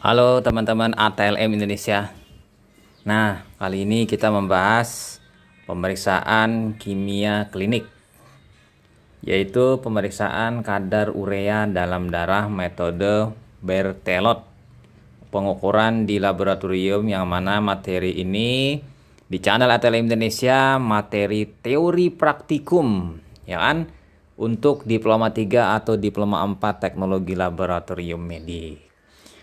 Halo teman-teman ATLM Indonesia. Nah, kali ini kita membahas pemeriksaan kimia klinik yaitu pemeriksaan kadar urea dalam darah metode Bertelot. Pengukuran di laboratorium yang mana materi ini di channel ATLM Indonesia materi teori praktikum, ya kan? Untuk diploma 3 atau diploma 4 teknologi laboratorium medik.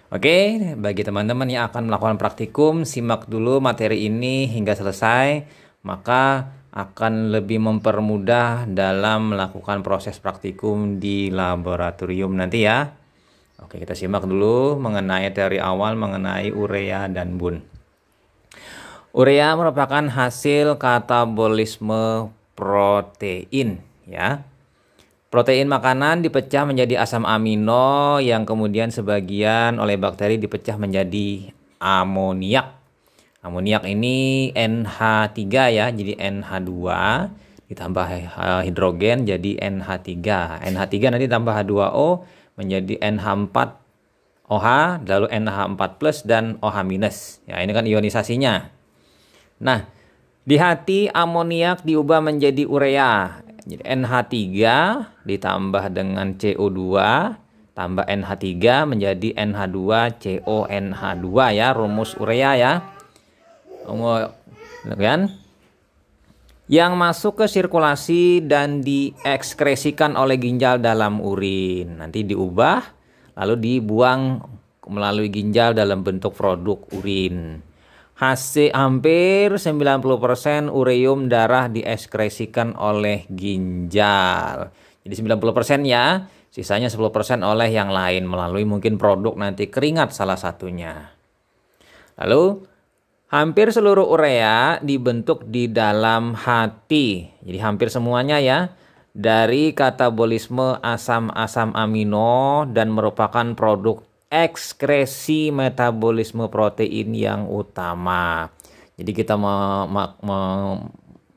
Oke, bagi teman-teman yang akan melakukan praktikum, simak dulu materi ini hingga selesai, maka akan lebih mempermudah dalam melakukan proses praktikum di laboratorium nanti ya. Oke, kita simak dulu mengenai teori awal mengenai urea dan bun. Urea merupakan hasil katabolisme protein ya. Protein makanan dipecah menjadi asam amino yang kemudian sebagian oleh bakteri dipecah menjadi amoniak. Amoniak ini NH3 ya, jadi NH2 ditambah hidrogen jadi NH3. NH3 nanti tambah H2O menjadi NH4 OH, lalu NH4 plus dan OH minus. Ya, ini kan ionisasinya. Nah, di hati amoniak diubah menjadi urea. Jadi NH3 ditambah dengan CO2 tambah NH3 menjadi NH2CONH2 ya rumus urea ya. Kan? Yang masuk ke sirkulasi dan diekskresikan oleh ginjal dalam urin. Nanti diubah lalu dibuang melalui ginjal dalam bentuk produk urin hasil hampir 90% ureum darah diekskresikan oleh ginjal. Jadi 90% ya, sisanya 10% oleh yang lain melalui mungkin produk nanti keringat salah satunya. Lalu hampir seluruh urea dibentuk di dalam hati. Jadi hampir semuanya ya dari katabolisme asam-asam amino dan merupakan produk ekskresi metabolisme protein yang utama. Jadi kita me, me, me,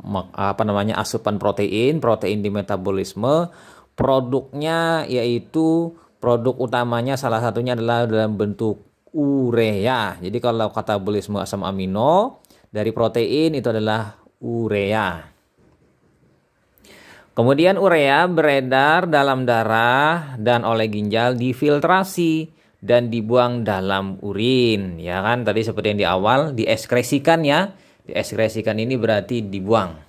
me, apa namanya asupan protein, protein di metabolisme, produknya yaitu produk utamanya salah satunya adalah dalam bentuk urea. Jadi kalau katabolisme asam amino dari protein itu adalah urea. Kemudian urea beredar dalam darah dan oleh ginjal difiltrasi dan dibuang dalam urin ya kan tadi seperti yang di awal dieskresikan ya dieskresikan ini berarti dibuang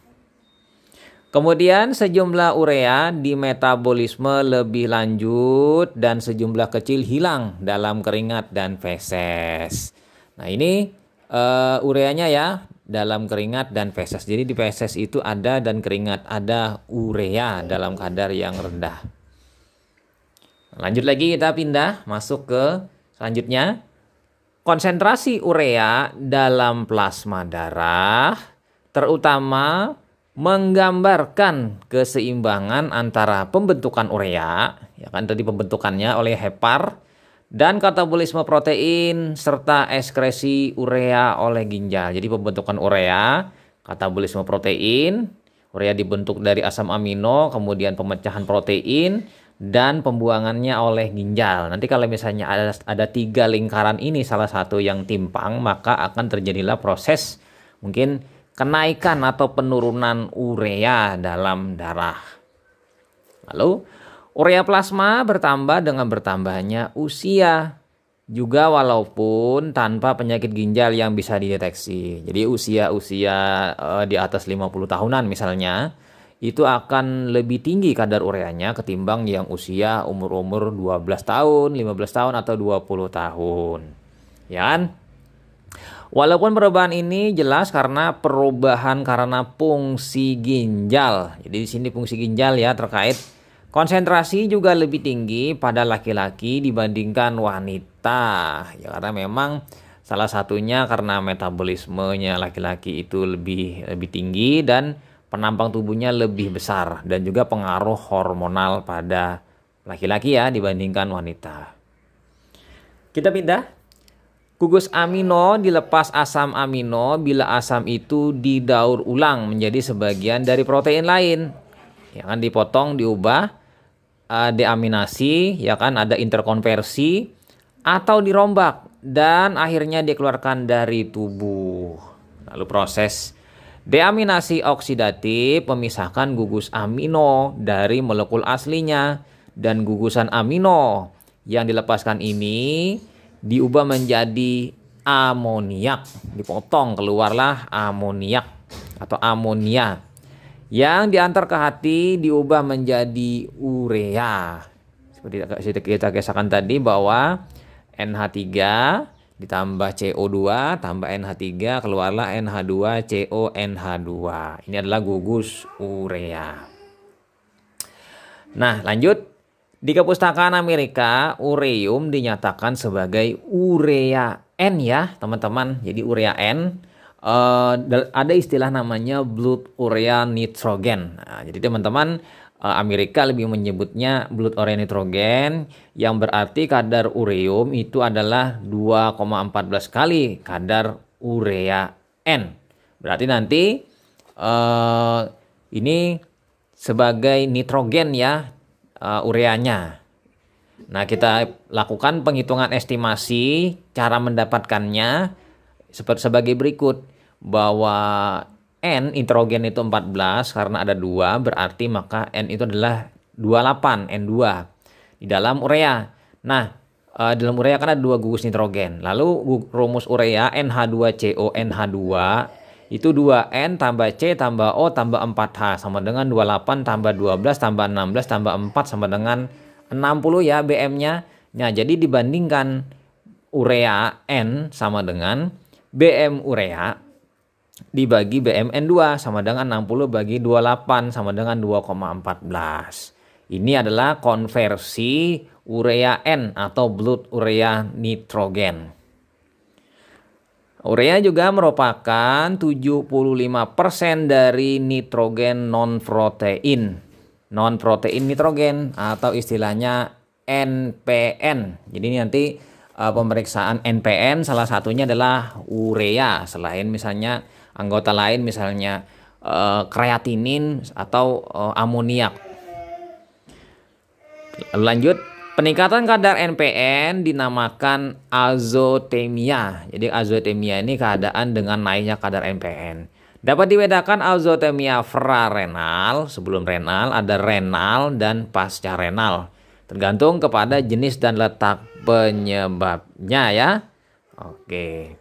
kemudian sejumlah urea di metabolisme lebih lanjut dan sejumlah kecil hilang dalam keringat dan feses nah ini uh, ureanya ya dalam keringat dan feses jadi di feses itu ada dan keringat ada urea dalam kadar yang rendah Lanjut lagi kita pindah masuk ke selanjutnya. Konsentrasi urea dalam plasma darah terutama menggambarkan keseimbangan antara pembentukan urea, ya kan tadi pembentukannya oleh hepar dan katabolisme protein serta ekskresi urea oleh ginjal. Jadi pembentukan urea, katabolisme protein, urea dibentuk dari asam amino, kemudian pemecahan protein, dan pembuangannya oleh ginjal. Nanti kalau misalnya ada ada tiga lingkaran ini salah satu yang timpang maka akan terjadilah proses mungkin kenaikan atau penurunan urea dalam darah. Lalu urea plasma bertambah dengan bertambahnya usia juga walaupun tanpa penyakit ginjal yang bisa dideteksi. Jadi usia-usia uh, di atas 50 tahunan misalnya itu akan lebih tinggi kadar ureanya ketimbang yang usia umur-umur 12 tahun, 15 tahun atau 20 tahun. Ya kan? Walaupun perubahan ini jelas karena perubahan karena fungsi ginjal. Jadi di sini fungsi ginjal ya terkait konsentrasi juga lebih tinggi pada laki-laki dibandingkan wanita. Ya karena memang salah satunya karena metabolismenya laki-laki itu lebih lebih tinggi dan penampang tubuhnya lebih besar dan juga pengaruh hormonal pada laki-laki ya dibandingkan wanita. Kita pindah. Gugus amino dilepas asam amino bila asam itu didaur ulang menjadi sebagian dari protein lain. Ya kan dipotong, diubah, uh, eh, deaminasi, ya kan ada interkonversi atau dirombak dan akhirnya dikeluarkan dari tubuh. Lalu proses Deaminasi oksidatif memisahkan gugus amino dari molekul aslinya dan gugusan amino yang dilepaskan ini diubah menjadi amoniak. Dipotong keluarlah amoniak atau amonia yang diantar ke hati diubah menjadi urea. Seperti kita kisahkan tadi bahwa NH3 ditambah CO2 tambah NH3 keluarlah NH2CONH2 ini adalah gugus urea nah lanjut di kepustakaan Amerika ureum dinyatakan sebagai urea N ya teman-teman jadi urea N uh, ada istilah namanya blood urea nitrogen nah, jadi teman-teman Eh, Amerika lebih menyebutnya blood urea nitrogen yang berarti kadar ureum itu adalah 2,14 kali kadar urea N. Berarti nanti uh, ini sebagai nitrogen ya uh, ureanya. Nah, kita lakukan penghitungan estimasi cara mendapatkannya seperti sebagai berikut bahwa N nitrogen itu 14 karena ada dua berarti maka N itu adalah 28 N2 di dalam urea. Nah, uh, dalam urea kan ada dua gugus nitrogen. Lalu rumus urea NH2CO NH2 itu 2N tambah C tambah O tambah 4H sama dengan 28 tambah 12 tambah 16 tambah 4 sama dengan 60 ya BM-nya. Nah, jadi dibandingkan urea N sama dengan BM urea dibagi BMN 2 sama dengan 60 bagi 28 sama dengan 2,14. Ini adalah konversi urea N atau blood urea nitrogen. Urea juga merupakan 75% dari nitrogen non protein. Non protein nitrogen atau istilahnya NPN. Jadi nanti eh, pemeriksaan NPN salah satunya adalah urea selain misalnya anggota lain misalnya eh, kreatinin atau eh, amoniak. Lanjut, peningkatan kadar NPN dinamakan azotemia. Jadi azotemia ini keadaan dengan naiknya kadar NPN. Dapat dibedakan azotemia frarenal sebelum renal, ada renal dan pasca renal. Tergantung kepada jenis dan letak penyebabnya ya. Oke.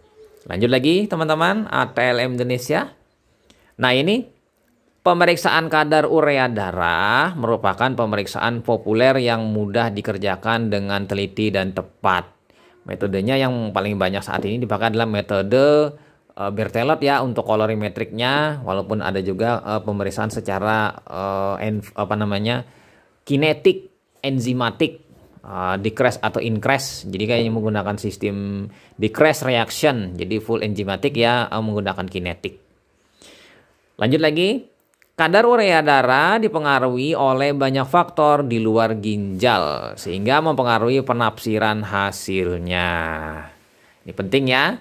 Lanjut lagi teman-teman, ATLM Indonesia. Ya. Nah ini pemeriksaan kadar urea darah merupakan pemeriksaan populer yang mudah dikerjakan dengan teliti dan tepat. Metodenya yang paling banyak saat ini dipakai adalah metode e, Bertelot ya untuk kolorimetriknya, walaupun ada juga e, pemeriksaan secara e, apa namanya kinetik, enzimatik uh, decrease atau increase. Jadi kayaknya menggunakan sistem decrease reaction. Jadi full enzimatik ya uh, menggunakan kinetik. Lanjut lagi. Kadar urea darah dipengaruhi oleh banyak faktor di luar ginjal sehingga mempengaruhi penafsiran hasilnya. Ini penting ya.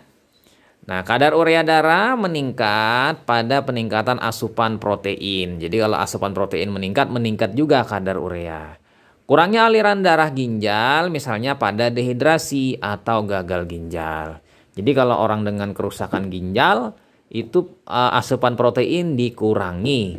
Nah, kadar urea darah meningkat pada peningkatan asupan protein. Jadi kalau asupan protein meningkat, meningkat juga kadar urea. Kurangnya aliran darah ginjal misalnya pada dehidrasi atau gagal ginjal. Jadi kalau orang dengan kerusakan ginjal itu eh, asupan protein dikurangi.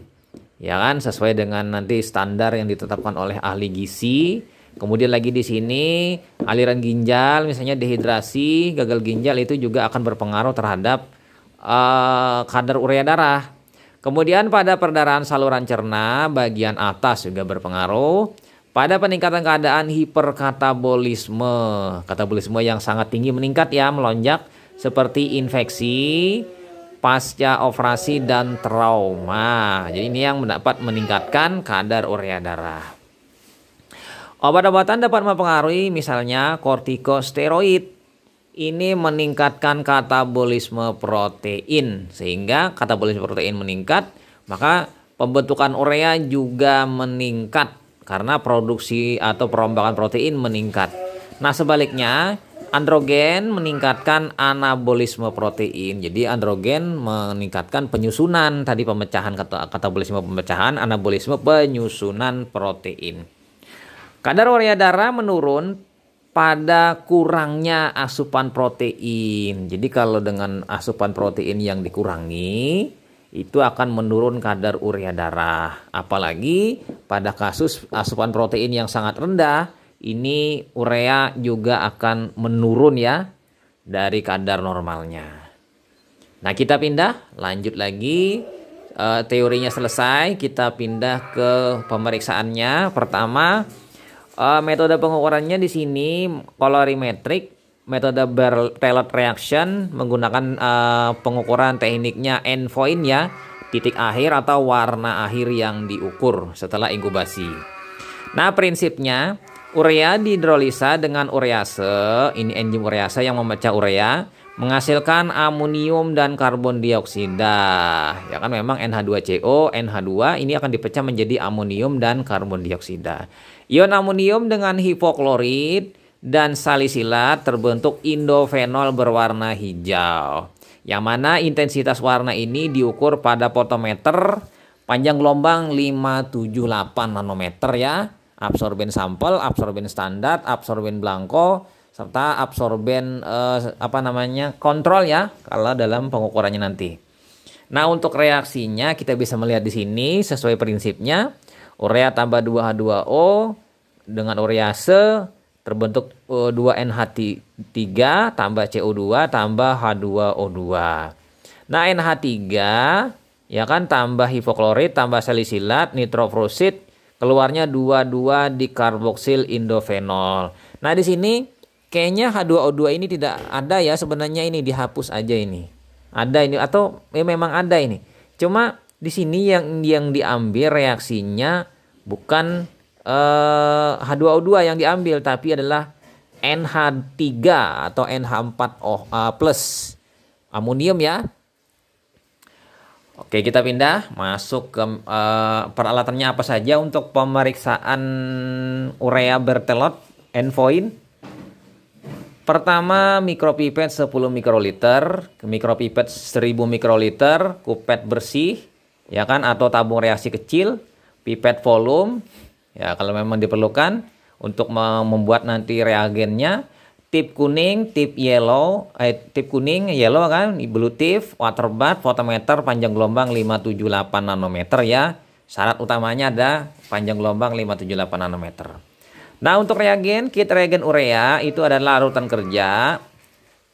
Ya kan sesuai dengan nanti standar yang ditetapkan oleh ahli gizi. Kemudian lagi di sini aliran ginjal misalnya dehidrasi, gagal ginjal itu juga akan berpengaruh terhadap uh, kadar urea darah. Kemudian pada perdarahan saluran cerna bagian atas juga berpengaruh. Pada peningkatan keadaan hiperkatabolisme, katabolisme yang sangat tinggi meningkat ya, melonjak seperti infeksi, pasca operasi dan trauma. Jadi ini yang mendapat meningkatkan kadar urea darah. Obat-obatan dapat mempengaruhi misalnya kortikosteroid. Ini meningkatkan katabolisme protein sehingga katabolisme protein meningkat, maka pembentukan urea juga meningkat karena produksi atau perombakan protein meningkat. Nah, sebaliknya androgen meningkatkan anabolisme protein. Jadi androgen meningkatkan penyusunan tadi pemecahan katabolisme pemecahan, anabolisme penyusunan protein. Kadar warna darah menurun pada kurangnya asupan protein. Jadi kalau dengan asupan protein yang dikurangi, itu akan menurun kadar urea darah. Apalagi pada kasus asupan protein yang sangat rendah, ini urea juga akan menurun ya dari kadar normalnya. Nah, kita pindah lanjut lagi eh, teorinya selesai, kita pindah ke pemeriksaannya. Pertama, eh, metode pengukurannya di sini kolorimetrik metode Taylor reaction menggunakan uh, pengukuran tekniknya point ya titik akhir atau warna akhir yang diukur setelah inkubasi. Nah, prinsipnya urea dihidrolisa dengan urease, ini enzim urease yang memecah urea, menghasilkan amonium dan karbon dioksida. Ya kan memang NH2CO, NH2 ini akan dipecah menjadi amonium dan karbon dioksida. Ion amonium dengan hipoklorit dan salisilat terbentuk indofenol berwarna hijau. Yang mana intensitas warna ini diukur pada potometer panjang gelombang 578 nanometer ya. Absorben sampel, absorben standar, absorben blanko serta absorben eh, apa namanya? kontrol ya kalau dalam pengukurannya nanti. Nah, untuk reaksinya kita bisa melihat di sini sesuai prinsipnya urea tambah 2H2O dengan urease terbentuk eh, dua 2NH3 tambah CO2 tambah H2O2. Nah, NH3 ya kan tambah hipoklorit tambah salisilat nitrofrosit keluarnya 22 dikarboksil indofenol. Nah, di sini kayaknya H2O2 ini tidak ada ya sebenarnya ini dihapus aja ini. Ada ini atau ya memang ada ini. Cuma di sini yang yang diambil reaksinya bukan eh, H2O2 yang diambil tapi adalah NH3 atau NH4 oh, eh, uh, plus amonium ya. Oke kita pindah masuk ke uh, peralatannya apa saja untuk pemeriksaan urea bertelot envoin. Pertama mikropipet 10 mikroliter, mikropipet 1000 mikroliter, kupet bersih ya kan atau tabung reaksi kecil, pipet volume Ya, kalau memang diperlukan untuk membuat nanti reagennya tip kuning, tip yellow, eh, tip kuning, yellow kan, blue tip, water bath, fotometer, panjang gelombang 578 nanometer ya. Syarat utamanya ada panjang gelombang 578 nanometer. Nah untuk reagen, kit reagen urea itu adalah larutan kerja.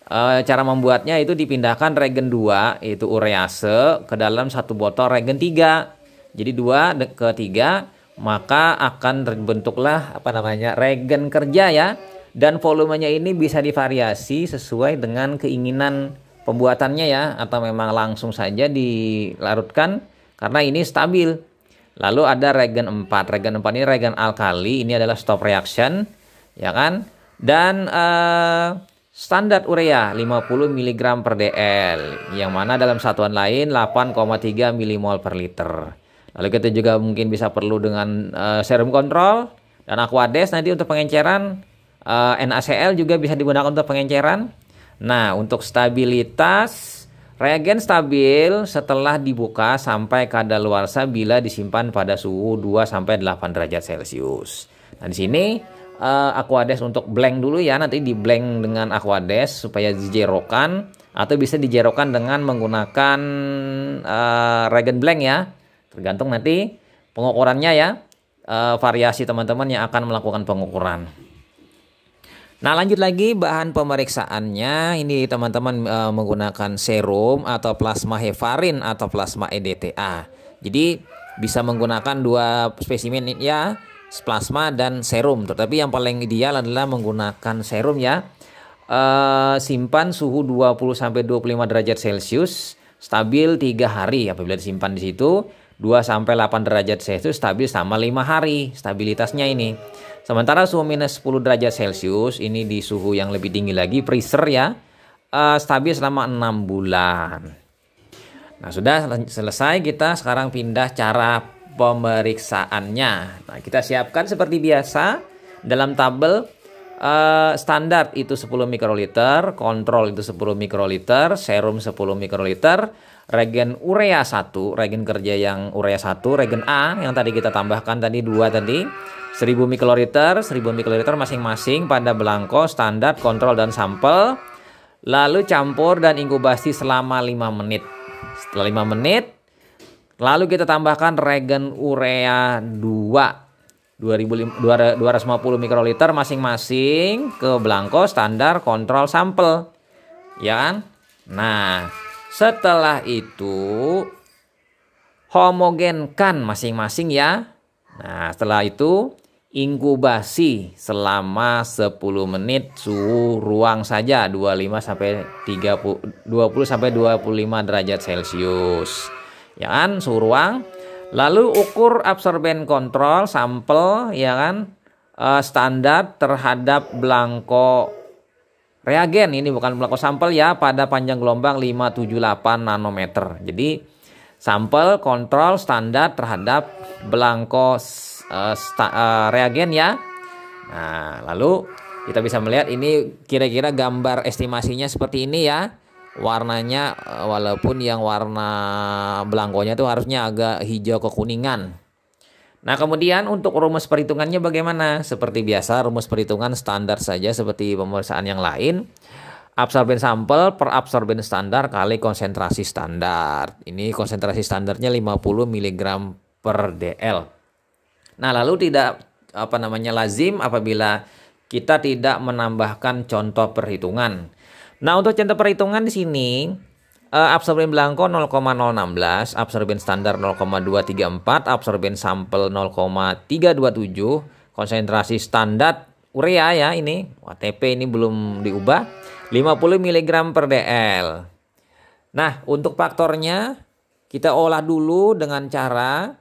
E, cara membuatnya itu dipindahkan reagen 2 itu urease ke dalam satu botol reagen 3. Jadi 2 ke 3 maka akan terbentuklah apa namanya regen kerja ya dan volumenya ini bisa divariasi sesuai dengan keinginan pembuatannya ya atau memang langsung saja dilarutkan karena ini stabil lalu ada regen 4 regen 4 ini regen alkali ini adalah stop reaction ya kan dan uh, standar urea 50 mg per dl yang mana dalam satuan lain 8,3 mmol per liter Lalu kita juga mungkin bisa perlu dengan uh, serum kontrol dan aquades nanti untuk pengenceran uh, eh, NaCl juga bisa digunakan untuk pengenceran. Nah, untuk stabilitas reagen stabil setelah dibuka sampai kadar luar bila disimpan pada suhu 2 sampai 8 derajat Celcius. Nah, di sini uh, eh, aquades untuk blank dulu ya, nanti di blank dengan aquades supaya dijerokan atau bisa dijerokan dengan menggunakan uh, reagen blank ya. Tergantung nanti pengukurannya ya uh, variasi teman-teman yang akan melakukan pengukuran. Nah lanjut lagi bahan pemeriksaannya ini teman-teman uh, menggunakan serum atau plasma heparin atau plasma EDTA. Jadi bisa menggunakan dua spesimen ya plasma dan serum. Tetapi yang paling ideal adalah menggunakan serum ya. E, simpan suhu 20 sampai 25 derajat Celcius, stabil tiga hari apabila disimpan di situ 2 sampai 8 derajat Celcius stabil sama 5 hari stabilitasnya ini. Sementara suhu minus 10 derajat Celcius ini di suhu yang lebih tinggi lagi freezer ya uh, stabil selama 6 bulan. Nah, sudah selesai kita sekarang pindah cara pemeriksaannya. Nah, kita siapkan seperti biasa dalam tabel uh, standar itu 10 mikroliter, kontrol itu 10 mikroliter, serum 10 mikroliter regen urea 1, regen kerja yang urea 1, regen A yang tadi kita tambahkan tadi dua tadi 1000 mikroliter, 1000 mikroliter masing-masing pada belangko standar kontrol dan sampel. Lalu campur dan inkubasi selama 5 menit. Setelah 5 menit lalu kita tambahkan regen urea 2 puluh mikroliter masing-masing ke belangko standar kontrol sampel. Ya kan? Nah, setelah itu homogenkan masing-masing ya. Nah, setelah itu inkubasi selama 10 menit suhu ruang saja 25 sampai 30 20 sampai 25 derajat Celcius. Ya kan, suhu ruang. Lalu ukur absorben kontrol sampel ya kan eh, standar terhadap belangko reagen ini bukan melakukan sampel ya pada panjang gelombang 578 nanometer. Jadi sampel kontrol standar terhadap belangko uh, sta, uh, reagen ya. Nah, lalu kita bisa melihat ini kira-kira gambar estimasinya seperti ini ya. Warnanya eh, walaupun yang warna belangkonya itu harusnya agak hijau kekuningan. Nah, kemudian untuk rumus perhitungannya bagaimana? Seperti biasa, rumus perhitungan standar saja seperti pemeriksaan yang lain. Absorben sampel per absorben standar kali konsentrasi standar. Ini konsentrasi standarnya 50 mg per dl. Nah, lalu tidak apa namanya lazim apabila kita tidak menambahkan contoh perhitungan. Nah, untuk contoh perhitungan di sini Uh, eh, absorben blanko 0,016, absorbin standar 0,234, absorbin sampel 0,327, konsentrasi standar urea ya ini, WTP ini belum diubah, 50 mg per dl. Nah, untuk faktornya kita olah dulu dengan cara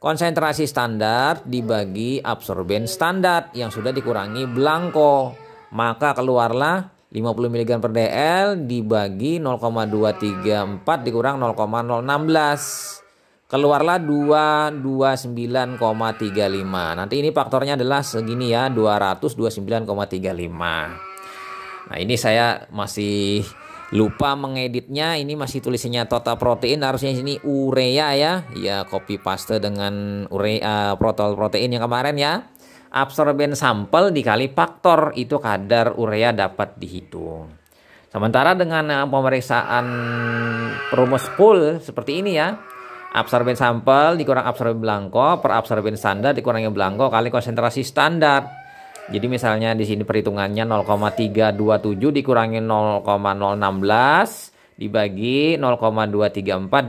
konsentrasi standar dibagi absorben standar yang sudah dikurangi blanko, maka keluarlah 50 mg per dl dibagi 0,234 dikurang 0,016 keluarlah 229,35 nanti ini faktornya adalah segini ya 229,35 nah ini saya masih lupa mengeditnya ini masih tulisannya total protein harusnya ini urea ya ya copy paste dengan urea uh, protol protein yang kemarin ya absorben sampel dikali faktor itu kadar urea dapat dihitung. Sementara dengan eh, pemeriksaan rumus full seperti ini ya, absorben sampel dikurang absorben belangko per absorben standar dikurangi belangko kali konsentrasi standar. Jadi misalnya di sini perhitungannya 0,327 dikurangi 0,016 dibagi 0,234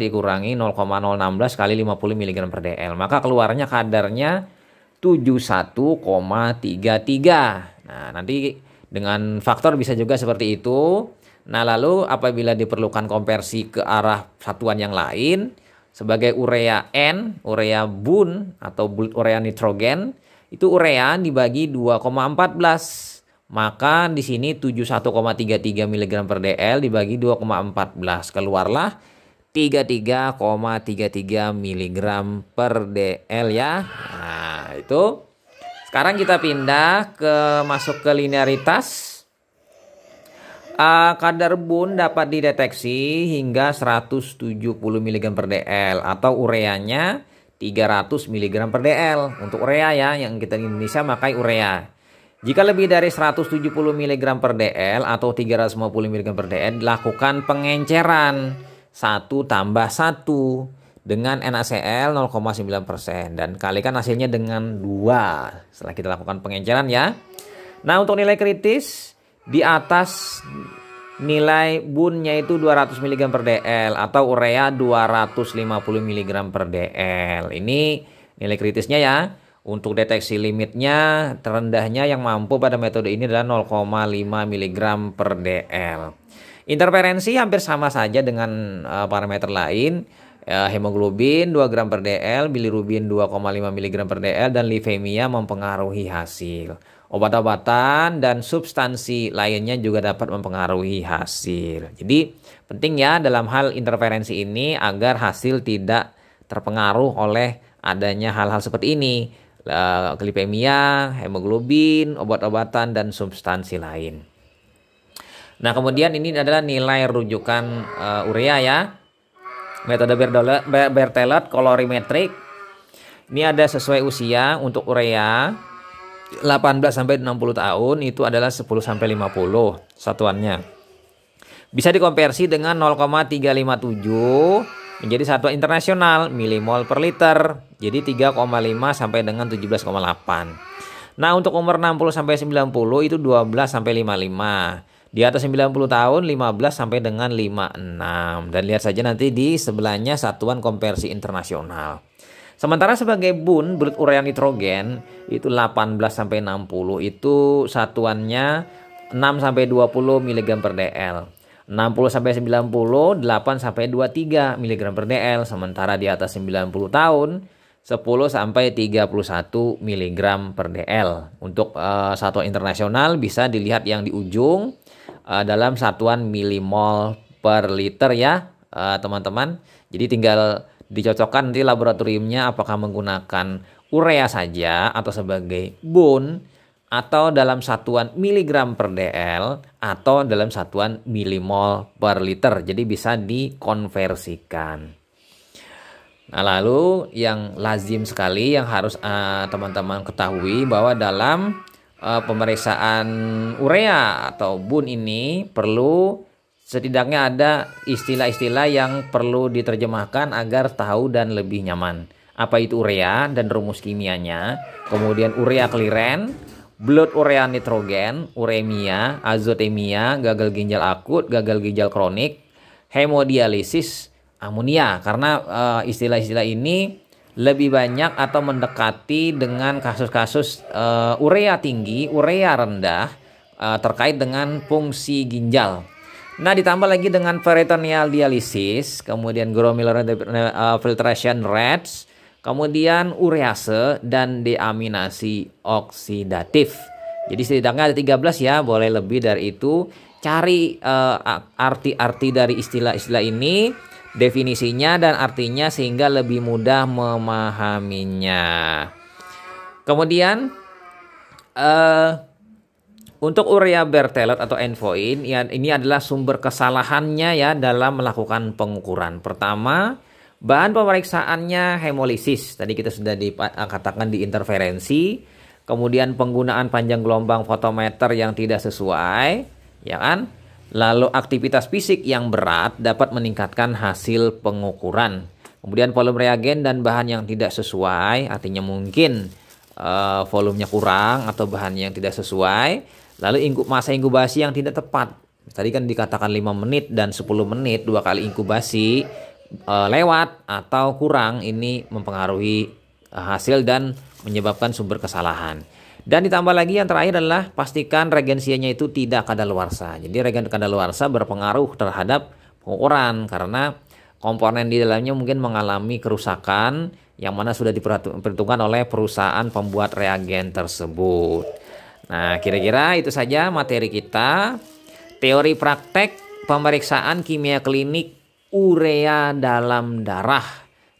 dikurangi 0,016 kali 50 mg per dl. Maka keluarnya kadarnya 71,33. Nah, nanti dengan faktor bisa juga seperti itu. Nah, lalu apabila diperlukan konversi ke arah satuan yang lain sebagai urea N, urea bun atau urea nitrogen, itu urea dibagi 2,14. Maka di sini 71,33 mg per dl dibagi 2,14 keluarlah 33,33 mg per dl ya. Nah, itu. Sekarang kita pindah ke masuk ke linearitas. Uh, kadar bun dapat dideteksi hingga 170 mg per dl atau ureanya 300 mg per dl. Untuk urea ya yang kita di Indonesia pakai urea. Jika lebih dari 170 mg per dl atau 350 mg per dl, lakukan pengenceran 1 tambah 1 dengan NaCl 0,9% dan kalikan hasilnya dengan 2 setelah kita lakukan pengenceran ya. Nah untuk nilai kritis di atas nilai bunnya itu 200 mg per dl atau urea 250 mg per dl. Ini nilai kritisnya ya. Untuk deteksi limitnya terendahnya yang mampu pada metode ini adalah 0,5 mg per dl. Interferensi hampir sama saja dengan uh, parameter lain, uh, hemoglobin 2 gram per dl, bilirubin 2,5 mg per dl, dan leukemia mempengaruhi hasil. Obat-obatan dan substansi lainnya juga dapat mempengaruhi hasil. Jadi penting ya dalam hal interferensi ini agar hasil tidak terpengaruh oleh adanya hal-hal seperti ini. Eh, lipemia, hemoglobin, obat-obatan, dan substansi lain. Nah, kemudian ini adalah nilai rujukan uh, urea ya. Metode Bertelot kolorimetrik. Ini ada sesuai usia untuk urea 18 sampai 60 tahun itu adalah 10 sampai 50 satuannya. Bisa dikonversi dengan 0,357 menjadi satuan internasional milimol per liter. Jadi 3,5 sampai dengan 17,8. Nah, untuk umur 60 sampai 90 itu 12 sampai 55. Di atas 90 tahun 15 sampai dengan 56 dan lihat saja nanti di sebelahnya satuan konversi internasional. Sementara sebagai bun belut urea nitrogen itu 18 sampai 60 itu satuannya 6 sampai 20 mg per dl. 60 sampai 90 8 sampai 23 mg per dl sementara di atas 90 tahun 10 sampai 31 mg per dl. Untuk uh, satuan internasional bisa dilihat yang di ujung uh, dalam satuan milimol per liter ya eh, teman-teman. Uh, Jadi tinggal dicocokkan nanti laboratoriumnya apakah menggunakan urea saja atau sebagai bone atau dalam satuan miligram per dl atau dalam satuan milimol per liter. Jadi bisa dikonversikan. Nah, lalu yang lazim sekali yang harus eh, teman-teman uh, teman -teman ketahui bahwa dalam uh, pemeriksaan urea atau BUN ini perlu setidaknya ada istilah-istilah yang perlu diterjemahkan agar tahu dan lebih nyaman. Apa itu urea dan rumus kimianya, kemudian urea kliren, blood urea nitrogen, uremia, azotemia, gagal ginjal akut, gagal ginjal kronik, hemodialisis, amonia. Karena eh, istilah-istilah uh, istilah -istilah ini lebih banyak atau mendekati dengan kasus-kasus uh, urea tinggi, urea rendah uh, terkait dengan fungsi ginjal. Nah, ditambah lagi dengan peritoneal dialisis, kemudian glomerular eh, filtration rates, kemudian urease dan deaminasi oksidatif. Jadi setidaknya ada 13 ya, boleh lebih dari itu. Cari arti-arti uh, arti -arti dari istilah-istilah ini definisinya dan artinya sehingga lebih mudah memahaminya. Kemudian uh, untuk urea bertelot atau envoin ya ini adalah sumber kesalahannya ya dalam melakukan pengukuran. Pertama, bahan pemeriksaannya hemolisis. Tadi kita sudah dikatakan eh, di interferensi, kemudian penggunaan panjang gelombang fotometer yang tidak sesuai, ya kan? Lalu aktivitas fisik yang berat dapat meningkatkan hasil pengukuran. Kemudian volume reagen dan bahan yang tidak sesuai, artinya mungkin uh, volumenya kurang atau bahan yang tidak sesuai. Lalu ingkub masa inkubasi yang tidak tepat. Tadi kan dikatakan 5 menit dan 10 menit dua kali inkubasi uh, lewat atau kurang ini mempengaruhi eh, hasil dan menyebabkan sumber kesalahan. Dan ditambah lagi yang terakhir adalah pastikan regensianya itu tidak kadaluarsa. Jadi regen kadaluarsa berpengaruh terhadap pengukuran karena komponen di dalamnya mungkin mengalami kerusakan yang mana sudah diperhitungkan oleh perusahaan pembuat reagen tersebut. Nah, kira-kira itu saja materi kita. Teori praktek pemeriksaan kimia klinik urea dalam darah.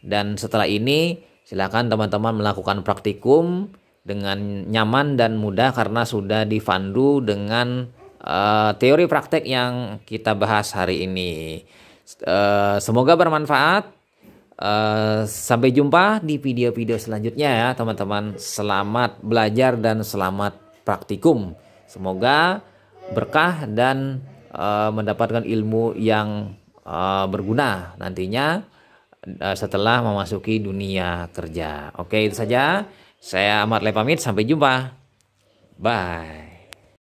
Dan setelah ini silakan teman-teman melakukan praktikum dengan nyaman dan mudah karena sudah difandu dengan uh, teori praktek yang kita bahas hari ini. Uh, semoga bermanfaat. Uh, sampai jumpa di video-video selanjutnya ya teman-teman. Selamat belajar dan selamat praktikum. Semoga berkah dan uh, mendapatkan ilmu yang uh, berguna nantinya uh, setelah memasuki dunia kerja. Oke, itu saja. Saya Ahmad Lepamit, sampai jumpa. Bye.